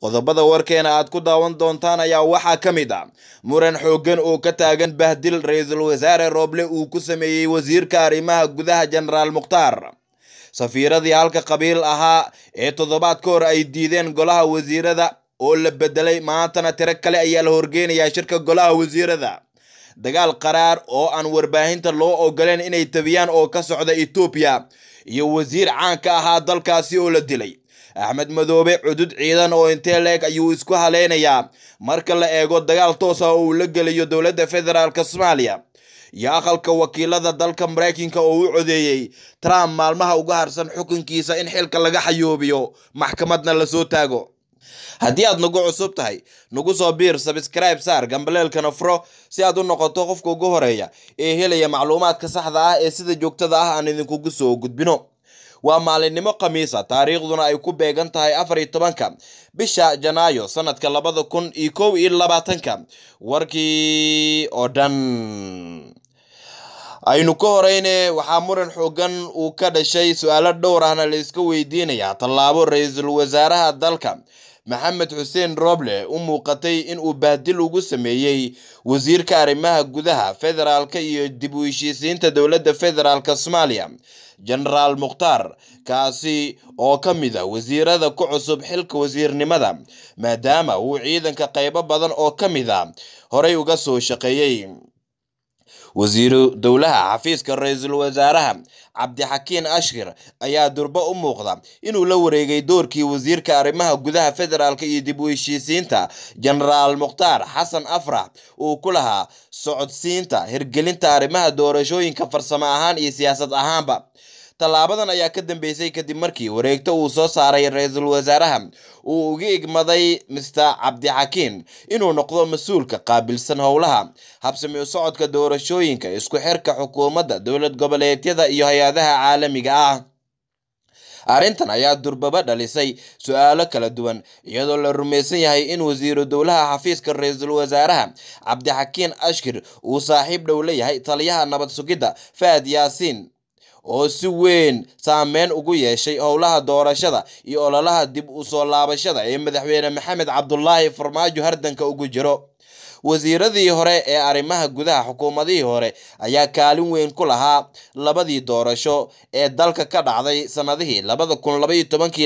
qodobada warkeena aad ku daawan doontaan ayaa waxaa ka mid a muran xooggan oo ka taagan bahdil ra-iisul wasaare rooble uu ku sameeyey wasiirka arrimaha gudaha jenaraal mukhtaar safiiradii halka qabiil ahaa ee toddobaad ka hor ay diideen golaha wasiirada oo la beddelay maantana tiro kale ayaa la horgeynayaa shirka golaha wasiirada dagaal qaraar oo aan warbaahinta loo ogoleen inay tebiyaan oo ka socda etoobiya iyo wasiir caanka ahaa dalkaasi oo la dilay axmed madoobe cudud ciidan oo intee leeg ayuu isku haleynayaa marka la eego dagaal toos ah oo uu la gelayo dowladda federaalk soomaaliya iyo aqalka wakiilada dalka maraykanka oo u codeeyey trump maalmaha uga harsan xukunkiisa in xilka laga xayuubiyo maxkamadna lasoo taago haddii aad nagu cusub tahay nagu soo biir sabskribe saar gambaleelkana furo si aad u noqoto qofka ugu horeeya ee helaya macluumaadka saxda ah ee sida joogtada ah aan idinkugu soo gudbino waa maalinimo khamiisa taariikhduna ay ku beegan tahay afar iyo tobanka bisha janaayo sannadka labada kun iyo kow iyo labaatanka warkii oo dhan aynu ka horeyne waxaa muran xoogan uu ka dhashay su-aalo dhowr ahna la iska weydiinayaa tallaabo ra-iisul wasaaraha dalka maxamed xuseen roble u muuqatay inuu bahdil ugu sameeyey wasiirka arrimaha gudaha federaalka iyo dib u heshiisiinta dowladda federaalka soomaaliya genaraal mukhtaar kaasi oo ka mid a wasiirada ku cusub xilka wasiirnimada maadaama uu ciidanka qaybo badan oo ka mid a horay uga soo shaqeeyey wasiiru dowlaha xafiiska ra-iisul wasaaraha cabdixakiin ashkir ayaa durbo u muuqda inuu la wareegay doorkii wasiirka arrimaha gudaha federaalk iyo dib u heshiisiinta jenaraal mukhtaar xasan afrax uu ku lahaa socodsiinta hirgelinta arrimaha doorashooyinka farsamo ahaan iyo siyaasad ahaanba tallaabadan ayaa ka dambeysay kadib markii wareegto uu soo saaray ra-iisul wasaaraha uu uga igmaday mister cabdixakiin inuu noqdo mas-uulka qaabilsan howlaha habsami socodka doorashooyinka isku xirka xukuumadda dowlad goboleedyada iyo hay-adaha caalamiga ah arrintan ayaa durbaba dhalisay su-aalo kala duwan iyadoo la rumaysan yahay in wasiiru dowlaha xafiiska ra-iisul wasaaraha cabdixakiin ashkir uu saaxiib dhow la yahay taliyaha nabad sugidda faad yaasiin oo si weyn saameyn ugu yeeshay howlaha doorashada iyo ololaha dib u soo laabashada ee madaxweyne maxamed cabdulaahi farmaajo hardanka ugu jiro wasiiradii hore ee arrimaha gudaha xukuumadihii hore ayaa kaalin weyn ku lahaa labadii doorasho ee dalka ka dhacday sannadihii sanadihii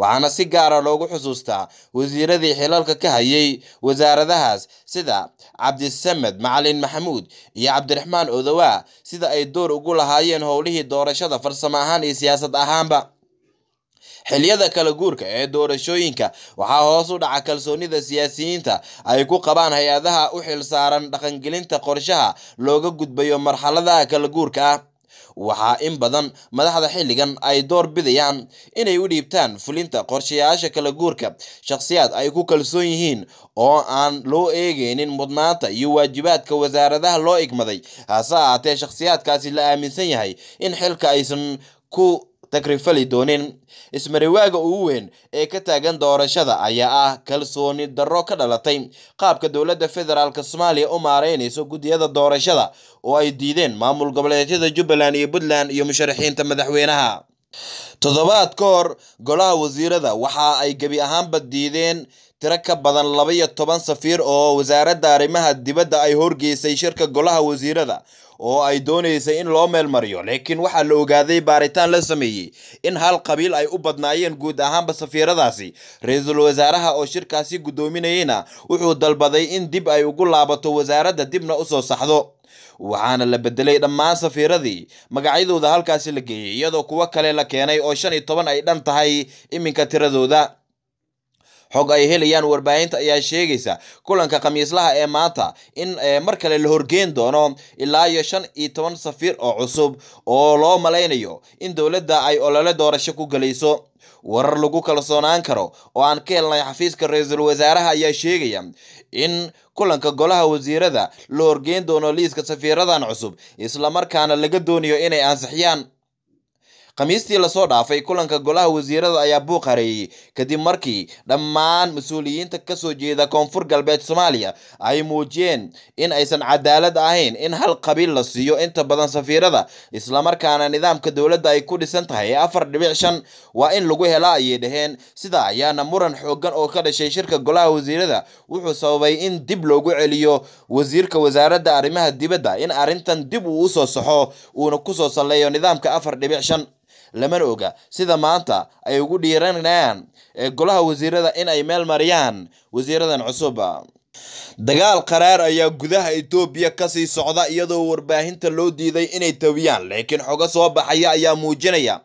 waxaana si gaara ah loogu xusuustaa wasiiradii xilalka ka hayay wasaaradahaas sida cabdisamed macalin maxamuud iyo cabdiraxmaan odowaa sida ay door ugu lahaayeen howlihii doorashada farsamo ahaan iyo siyaasad ahaanba xiliyada kala guurka ee doorashooyinka waxaa hoos u dhaca kalsoonida siyaasiyiinta ay ku qabaan hay-adaha u xil saaran dhaqangelinta qorshaha looga gudbayo marxaladaha kala guurka ah waxaa in badan madaxda xilligan ay door bidayaan inay u dhiibtaan fulinta qorshayaasha kala guurka shakhsiyaad ay ku kalsoon yihiin oo aan loo eegeynin mudnaanta iyo waajibaadka wasaaradaha loo igmaday hase ahaatee shakhsiyaadkaasi la aaminsan yahay in xilka aysan ku takrifali doonin ismarawaaga ugu weyn ee ka taagan doorashada ayaa ah kalsooni darro ka dhalatay qaabka dowladda federaalk soomaaliya u maareynayso guddiyada doorashada oo ay diideen maamul goboleedyada jubbaland iyo puntland iyo musharaxiinta madaxweynaha toddobaad ka hor golaha wasiirada waxa ay gebi ahaanba diideen tiro ka badan laba iyo toban safiir oo wasaaradda arrimaha dibadda ay horgeysay shirka golaha wasiirada oo ay doonaysay in loo meel meelmariyo laakiin waxaa la ogaaday baaritaan la sameeyey in hal qabiil ay u badnaayeen guud ahaanba safiiradaasi ra-iisul wasaaraha oo shirkaasi guddoominayeyna wuxuu dalbaday in dib ay ugu laabato wasaaradda dibna usoo saxdo waxaana la beddelay dhammaan safiiradii magacyadooda halkaasi la geeyey iyadoo kuwo kale la keenay oo shan iyo toban ay dhan tahay iminka tiradooda xog ay helayaan warbaahinta ayaa sheegaysa kulanka khamiislaha ee maanta in eh, mar kale la horgeyn doono ilaa iyo shan iyo toban safiir oo cusub oo loo malaynayo in dowladda ay olole doorasho ku gelayso warar lagu kalsoonaan karo oo aan ka helnay xafiiska ra-iisul wasaaraha ayaa sheegaya in kulanka golaha wasiirada la horgeyn doono liiska safiiradan cusub islamarkaana laga doonayo inay ansixiyaan khamiistii lasoo dhaafay kulanka golaha wasiirada ayaa buuq hareeyey kadib markii dhammaan mas-uuliyiinta kasoo jeeda koonfur galbeed soomaaliya ay muujiyeen in aysan cadaalad ahayn in hal qabiil la siiyo inta badan safiirada islamarkaana nidaamka dowladda ay ku dhisan tahay afar dhibic shan waa in lagu helaa ayay dhaheen sidaa ayaana muran xooggan oo ka dhashay shirka golaha wasiirada wuxuu sababay in dib loogu celiyo wasiirka wasaaradda arrimaha dibadda in arrintan dib uu usoo saxo uuna kusoo salleeyo nidaamka afar dhibic shan lamana oga sida maanta ay ugu dhiiranayaan golaha wasiirada in ay meel mariyaan wasiiradan cusub dagaal qaraar ayaa gudaha etoobiya kasii socda iyadoo warbaahinta loo diiday inay tawiyaan laakiin xogo soo baxaya ayaa muujinaya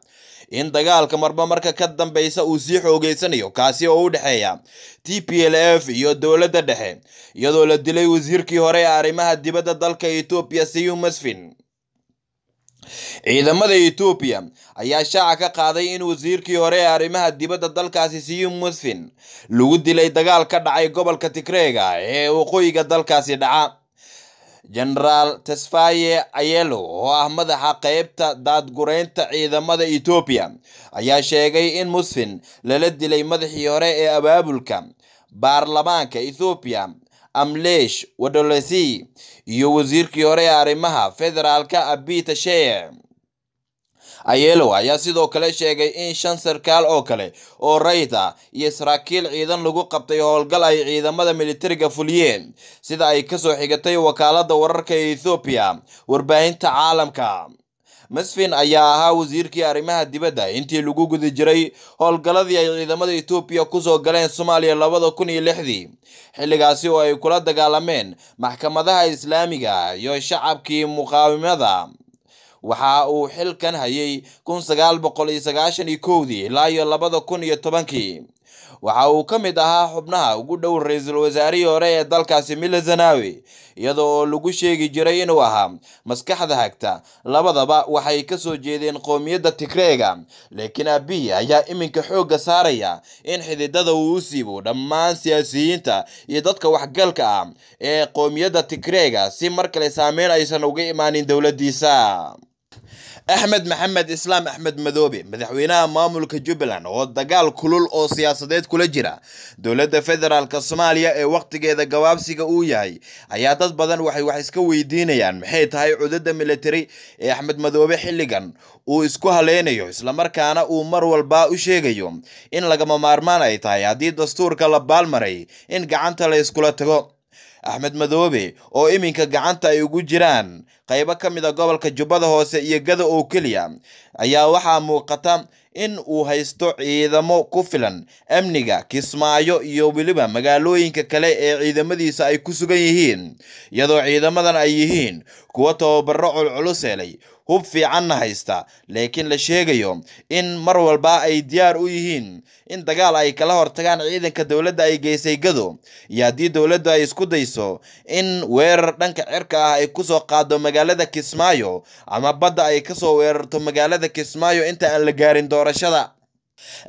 in dagaalka marba marka ka dambeysa uu sii xoogaysanayo kaasi oo u dhexeeya t p l f iyo dowladda dhexe iyadoo la dilay wasiirkii hore ee arrimaha dibadda dalka etoobiya siyumasfin ciidamada etoobiya ayaa shaaca ka qaaday in wasiirkii hore ee arrimaha dibadda dalkaasi siyu musfin lagu dilay dagaal ka dhacay gobolka tigreega ee waqooyiga dalkaasi dhaca jenaraal tesfaye ayelo oo ah madaxa qeybta daadgureynta ciidamada etoobiya ayaa sheegay in musfin lala dilay madaxii hore ee abaabulka baarlamaanka ethoobiya amlesh wadolesi iyo wasiirkii hore ee arrimaha federaalka abita sheeh ayelow ayaa sidoo kale sheegay in shan sarkaal oo kale oo rayid ah iyo saraakiil ciidan lagu qabtay howlgal ay ciidamada militariga fuliyeen sida ay kasoo xigatay wakaalada wararka ee ethoobiya warbaahinta caalamka masfin ayaa ahaa wasiirkii arrimaha dibadda intii lagu guda jiray howlgalladii ay ciidamada etoobiya ku soo galeen soomaaliya labada kun iyo lixdii xilligaasi oo ay kula dagaalameen maxkamadaha islaamiga iyo shacabkii muqaawimada waxa uu xilkan hayay kun sagaal boqol iyo sagaashan iyo kowdii ilaa iyo labada kun iyo tobankii waxa uu ka mid ahaa xubnaha ugu dhow ra-iisul wasaarihii hore ee dalkaasi mila zanawe iyada oo lagu sheegi jiray inuu ahaa maskaxda hagta labadaba waxay kasoo jeedeen qowmiyadda tigreega laakiin abiy ayaa iminka xoogga saaraya in xididada uu u siibo dhammaan siyaasiyiinta iyo dadka waxgalka ah ee qowmiyadda tigreega si mar kale saameyn aysan uga imaanin dowladdiisa axmed maxamed islaam axmed madoobe madaxweynaha maamulka jubbaland oo dagaal kulul oo siyaasadeed kula jira dowladda federaalk soomaaliya ee wakhtigeeda gabaabsiga uu yahay ayaa dad badan waxay wax iska weydiinayaan maxay tahay cudadda militari ee axmed madoobe xilligan uu isku haleynayo islamarkaana uu mar walba u sheegayo in lagama maarmaan ay tahay haddii dastuurka la baalmaray in gacanta la iskula tago axmed madoobe oo iminka gacanta ay ugu jiraan qaybo ka mid a ah gobolka jubbada hoose iyo gada oo keliya ayaa waxaa muuqata in uu haysto ciidamo ku filan amniga kismaayo iyo weliba magaalooyinka kale ee ciidamadiisa ay ku sugan yihiin iyadoo ciidamadan ay yihiin kuwo tababaro culculus helay hub fiicanna haysta laakiin la sheegayo in mar walba ay diyaar u yihiin in dagaal ay kala hortagaan ciidanka dowladda ay geysay gado iyo haddii dowladdu ay isku dayso in weerar dhanka cirka ah ay kusoo qaado magaalada kismaayo ama badda ay kasoo weerarto magaalada kismaayo inta aan la gaarin doorashada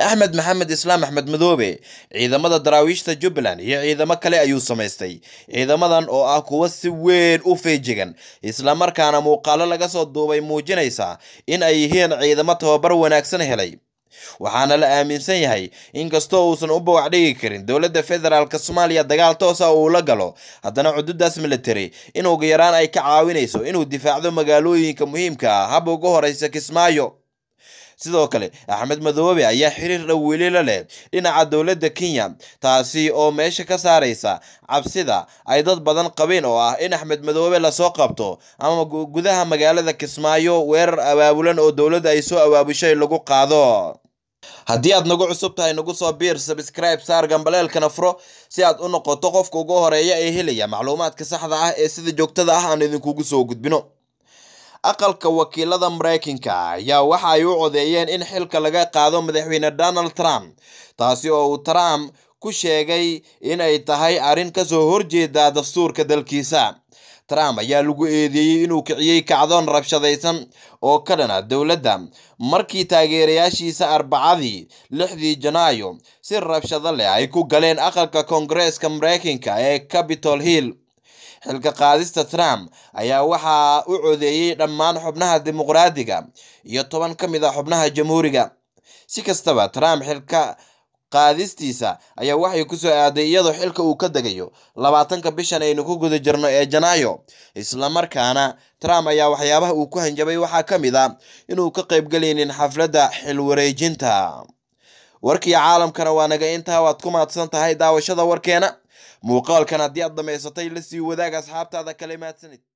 axmed maxamed islaam axmed madoobe ciidamada daraawiishta jubbaland iyo ciidamo kale ayuu samaystay ciidamadan oo ah kuwo si weyn u feejigan isla markaana muuqaalo laga soo duubay muujinaysa in ay yihiin ciidamo tababar wanaagsan helay waxaana la aaminsan yahay in kastoo uusan u bawac dhigi karin dowladda federaalka soomaaliya dagaal toosa ah uu la galo haddana cududaas milatary in ugu yaraan ay ka caawinayso inuu difaacdo magaalooyinka muhiimka ah hab ugu horeysa kismaayo sidoo kale axmed madoobe ayaa xiriir dhow la leh dhinaca dowladda kenya taasi oo meesha ka saaraysa cabsida ay dad badan qabeen oo ah in axmed madoobe lasoo qabto ama gudaha magaalada kismaayo weerar abaabulan oo dowladda ay soo abaabushay lagu qaado haddii aad nagu cusub tahay nagu soo biir sabskribe saar gambaleelka nafro si aad u noqoto qofka ugu horeeya ee helaya macluumaadka saxda ah ee sida joogtada ah aan idinkugu soo gudbino aqalka wakiilada maraykanka ayaa waxa ay u codeeyeen in xilka laga qaado madaxweyne donald trump taasi oo uu trump ku sheegay inay tahay arrin kasoo horjeeda dastuurka dalkiisa trump ayaa lagu eedeeyey inuu kiciyey kacdoon rabshadaysan oo ka dhana dowladda markii taageerayaashiisa arbacadii lixdii janaayo si rabshado leh ay ku galeen aqalka koongareeska maraykanka ee capitol hill xilka qaadista trump ayaa waxaa u codeeyey dhammaan xubnaha dimuqraadiga iyo toban ka mid a ah xubnaha jamhuuriga si kastaba trump xilka qaadistiisa ayaa waxay kusoo aaday iyadoo xilka uu ka degayo labaatanka bishan aynu ku guda jirno ee janaayo islamarkaana trump ayaa waxyaabaha uu ku hanjabay waxaa ka mid a ah inuu ka qaybgelaynin xafladda xilwareejinta warkii caalamkana waa naga intaa waad ku maadsan tahay daawashada warkeena muuqaalkan haddii aad dhamaysatay la sii wadaag asxaabtaada kale mahadsanid